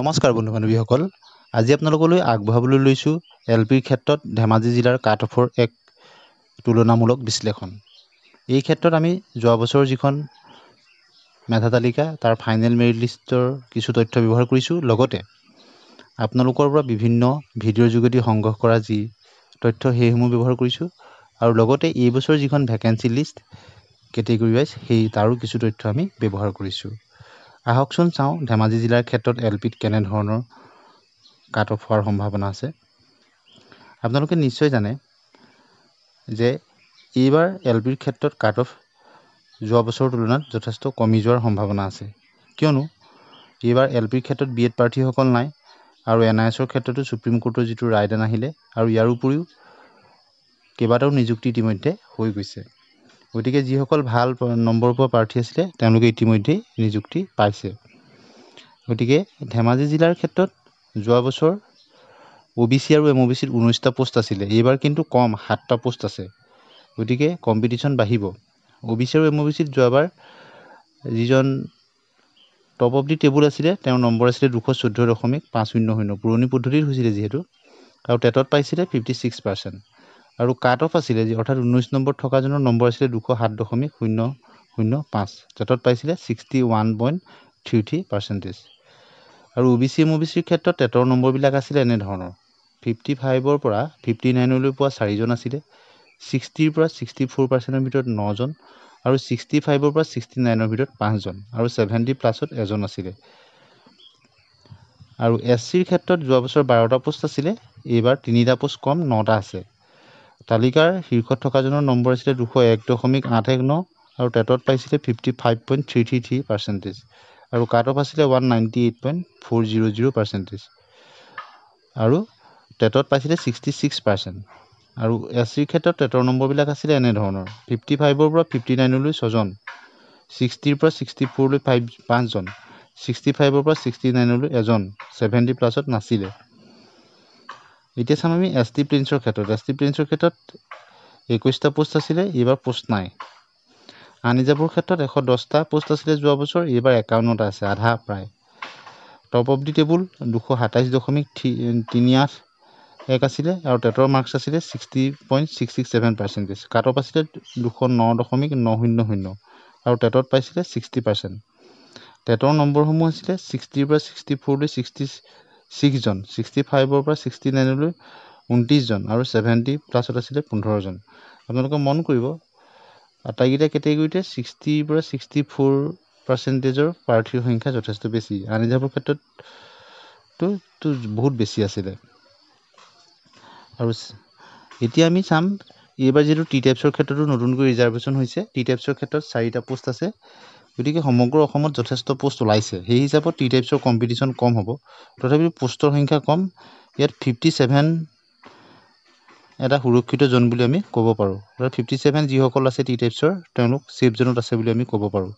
নমস্কাৰ বন্ধু বান্ধৱীসকল আজি আপোনালোকলৈ আগবঢ়াবলৈ লৈছোঁ এল পিৰ ক্ষেত্ৰত ধেমাজি জিলাৰ কাট অফৰ এক তুলনামূলক বিশ্লেষণ এই ক্ষেত্ৰত আমি যোৱা বছৰৰ যিখন মেধা তালিকা তাৰ ফাইনেল মেৰিট লিষ্টৰ কিছু তথ্য ব্যৱহাৰ কৰিছোঁ লগতে আপোনালোকৰ পৰা বিভিন্ন ভিডিঅ'ৰ যোগেদি সংগ্ৰহ কৰা যি তথ্য সেইসমূহ ব্যৱহাৰ কৰিছোঁ আৰু লগতে এই বছৰ যিখন ভেকেঞ্চি লিষ্ট কেটেগৰি ৱাইজ সেই তাৰো কিছু তথ্য আমি ব্যৱহাৰ কৰিছোঁ আহকচোন চাওঁ ধেমাজি জিলাৰ ক্ষেত্ৰত এল পিত কেনেধৰণৰ কাট অফ হোৱাৰ সম্ভাৱনা আছে আপোনালোকে নিশ্চয় জানে যে এইবাৰ এল পিৰ ক্ষেত্ৰত কাট অফ যোৱা বছৰৰ তুলনাত যথেষ্ট কমি যোৱাৰ সম্ভাৱনা আছে কিয়নো এইবাৰ এল পিৰ ক্ষেত্ৰত বি এড প্ৰাৰ্থীসকল নাই আৰু এন আই এছৰ ক্ষেত্ৰতো চুপ্ৰিম কোৰ্টৰ যিটো ৰায়দান আহিলে আৰু ইয়াৰ উপৰিও কেইবাটাও নিযুক্তি ইতিমধ্যে হৈ গৈছে গতিকে যিসকল ভাল নম্বৰ পোৱা প্ৰাৰ্থী আছিলে তেওঁলোকে ইতিমধ্যেই নিযুক্তি পাইছে গতিকে ধেমাজি জিলাৰ ক্ষেত্ৰত যোৱা বছৰ অ' বি চি আৰু এম অ' বি চিত ঊনৈছটা পোষ্ট আছিলে এইবাৰ কিন্তু কম সাতটা পোষ্ট আছে গতিকে কম্পিটিশ্যন বাঢ়িব অ' বি চি আৰু এম অ' বি চিত যোৱাবাৰ যিজন টপ অফ দি টেবুল আছিলে তেওঁৰ নম্বৰ আছিলে দুশ চৈধ্য দশমিক পাঁচ শূন্য শূন্য পুৰণি পদ্ধতিত হৈছিলে যিহেতু আৰু টেটত পাইছিলে ফিফটি ছিক্স পাৰ্চেণ্ট আৰু কাট অফ আছিলে যি অৰ্থাৎ ঊনৈছ নম্বৰত থকাজনৰ নম্বৰ আছিলে দুশ সাত দশমিক শূন্য শূন্য পাঁচ যাতত পাইছিলে sixty one point three three percentage আৰু O' B C M O' B চিৰ ক্ষেত্ৰত টেটৰ নম্বৰবিলাক আছিলে এনেধৰণৰ ফিফটি ফাইভৰ পৰা ফিফটি নাইনলৈ পোৱা চাৰিজন আছিলে ছিক্সটিৰ পৰা ছিক্সটি ফ'ৰ পাৰ্চেণ্টৰ ভিতৰত নজন আৰু ছিক্সটি ফাইভৰ পৰা ছিক্সটি নাইনৰ ভিতৰত পাঁচজন আৰু ছেভেণ্টি প্লাছত এজন আছিলে আৰু এছ চিৰ ক্ষেত্ৰত যোৱা বছৰ বাৰটা পোষ্ট আছিলে এইবাৰ তিনিটা পোষ্ট কম নটা আছে তালিকাৰ শীৰ্ষত থকাজনৰ নম্বৰ আছিলে দুশ এক দশমিক আঠ এক ন আৰু টেটত পাইছিলে fifty five point three three three percentage আৰু কাট অফ আছিলে one ninety eight point four zero' zero' percentage আৰু টেটত পাইছিলে ছিক্সটি ছিক্স পাৰ্চেণ্ট আৰু এছ চিৰ ক্ষেত্ৰত টেটৰ নম্বৰবিলাক আছিলে এনেধৰণৰ ফিফটি ফাইভৰ পৰা ফিফটি নাইনলৈ ছজন ছিক্সটিৰ পৰা ছিক্সটি ফ'ৰলৈ ফাইভ পাঁচজন ছিক্সটি ফাইভৰ পৰা ছিক্সটি নাইনলৈ এজন ছেভেণ্টি প্লাছত নাছিলে এতিয়া চাম আমি এছ টি প্ৰিণ্টছৰ ক্ষেত্ৰত এছ টি প্ৰিণ্টছৰ ক্ষেত্ৰত একৈছটা পোষ্ট আছিলে এইবাৰ পোষ্ট নাই আনি যাবৰ ক্ষেত্ৰত এশ দহটা পোষ্ট আছিলে যোৱা বছৰ এইবাৰ একাৱন্নটা আছে আধা প্ৰায় টপ অফ দি টেবুল দুশ সাতাইছ দশমিক তিনি আঠ এক আছিলে আৰু টেটৰ মাৰ্কছ আছিলে sixty point six six seven percentage cut off আছিলে দুশ ন দশমিক ন শূন্য শূন্য আৰু টেটত পাইছিলে ছিক্সটি পাৰ্চেণ্ট টেটৰ নম্বৰসমূহ আছিলে ছিক্সটিৰ পৰা ছিক্সটি ফ'ৰলৈ ছিক্সটি ছিক্সজন ছিক্সটি ফাইভৰ পৰা ছিক্সটি নাইনলৈ ঊনত্ৰিছজন আৰু ছেভেণ্টি প্লাছত আছিলে পোন্ধৰজন আপোনালোকে মন কৰিব আটাইকেইটা কেটেগৰীতে ছিক্সটিৰ পৰা ছিক্সটি ফ'ৰ পাৰ্চেণ্টেজৰ প্ৰাৰ্থীৰ সংখ্যা যথেষ্ট বেছি আন হিচাপৰ ক্ষেত্ৰততো বহুত বেছি আছিলে আৰু এতিয়া আমি চাম এইবাৰ যিহেতু টি টাইপছৰ ক্ষেত্ৰতো নতুনকৈ ৰিজাৰ্ভেশ্যন হৈছে টি টাইপছৰ ক্ষেত্ৰত চাৰিটা প'ষ্ট আছে গতিকে সমগ্ৰ অসমত যথেষ্ট পোষ্ট ওলাইছে সেই হিচাপত টি টাইপছৰ কম্পিটিশ্যন কম হ'ব তথাপিও পোষ্টৰ সংখ্যা কম ইয়াত ফিফটি ছেভেন এটা সুৰক্ষিত জ'ন বুলি আমি ক'ব পাৰোঁ আৰু ফিফটি ছেভেন যিসকল আছে টি টাইপছৰ তেওঁলোক ছেফ জ'নত আছে বুলি আমি ক'ব পাৰোঁ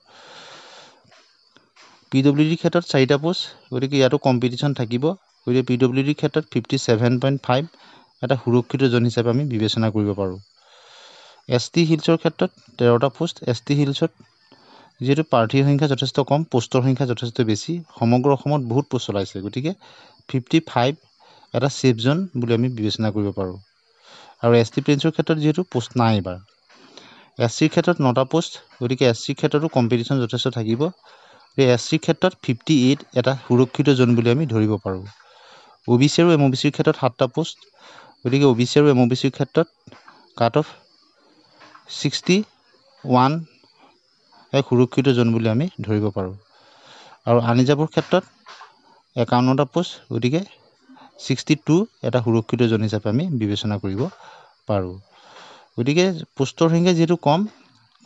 পি ডব্লিউ ডিৰ ক্ষেত্ৰত চাৰিটা পোষ্ট গতিকে ইয়াতো কম্পিটিশ্যন থাকিব গতিকে পি ডব্লিউ ডিৰ ক্ষেত্ৰত ফিফটি ছেভেন পইণ্ট ফাইভ এটা সুৰক্ষিত জ'ন হিচাপে আমি বিবেচনা কৰিব পাৰোঁ এছ টি হিলছৰ ক্ষেত্ৰত তেৰটা পোষ্ট এছ টি হিলছত যিহেতু প্ৰাৰ্থীৰ সংখ্যা যথেষ্ট কম পোষ্টৰ সংখ্যা যথেষ্ট বেছি সমগ্ৰ অসমত বহুত পোষ্ট চলাইছে গতিকে ফিফটি ফাইভ এটা ছেফ জ'ন বুলি আমি বিবেচনা কৰিব পাৰোঁ আৰু এছ টি পেঞ্চৰ ক্ষেত্ৰত যিহেতু পোষ্ট নাই এইবাৰ এছ চিৰ ক্ষেত্ৰত নটা পোষ্ট গতিকে এছ চিৰ ক্ষেত্ৰতো কম্পিটিশ্যন যথেষ্ট থাকিব গতিকে এছ চিৰ ক্ষেত্ৰত ফিফটি এইট এটা সুৰক্ষিত জ'ন বুলি আমি ধৰিব পাৰোঁ অ বি চি আৰু এম অ' বি চিৰ ক্ষেত্ৰত সাতটা পোষ্ট গতিকে অ' বি চি আৰু এম অ' বি চিৰ ক্ষেত্ৰত কাট অফ ছিক্সটি ওৱান এক সুৰক্ষিত জন বুলি আমি ধৰিব পাৰোঁ আৰু আনিজাবৰ ক্ষেত্ৰত একাৱন্নটা পোষ্ট গতিকে ছিক্সটি টু এটা সুৰক্ষিত জন হিচাপে আমি বিবেচনা কৰিব পাৰোঁ গতিকে পোষ্টৰ সংখ্যা যিহেতু কম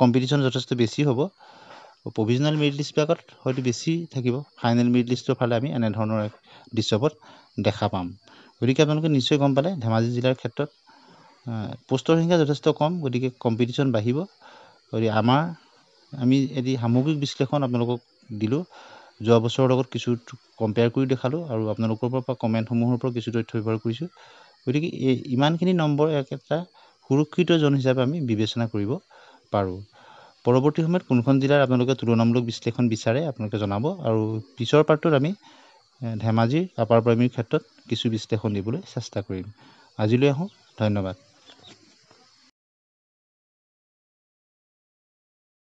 কম্পিটিশ্যন যথেষ্ট বেছি হ'ব প্ৰভিজনেল মেৰিট লিষ্টবিলাকত হয়তো বেছি থাকিব ফাইনেল মেৰিট লিষ্টৰ ফালে আমি এনেধৰণৰ এক দৃশ্যপথ দেখা পাম গতিকে আপোনালোকে নিশ্চয় গম পালে ধেমাজি জিলাৰ ক্ষেত্ৰত পোষ্টৰ সংখ্যা যথেষ্ট কম গতিকে কম্পিটিশ্যন বাঢ়িব গতিকে আমাৰ আমি এটি সামগ্ৰিক বিশ্লেষণ আপোনালোকক দিলোঁ যোৱা বছৰৰ লগত কিছু কম্পেয়াৰ কৰি দেখালোঁ আৰু আপোনালোকৰ পৰা কমেণ্টসমূহৰ পৰা কিছু তথ্য ব্যৱহাৰ কৰিছোঁ গতিকে এই ইমানখিনি নম্বৰ এক এটা সুৰক্ষিত জন হিচাপে আমি বিবেচনা কৰিব পাৰোঁ পৰৱৰ্তী সময়ত কোনখন জিলাৰ আপোনালোকে তুলনামূলক বিশ্লেষণ বিচাৰে আপোনালোকে জনাব আৰু পিছৰ পাৰ্টটোত আমি ধেমাজিৰ আপাৰ প্ৰাইমেৰীৰ ক্ষেত্ৰত কিছু বিশ্লেষণ দিবলৈ চেষ্টা কৰিম আজিলৈ আহোঁ ধন্যবাদ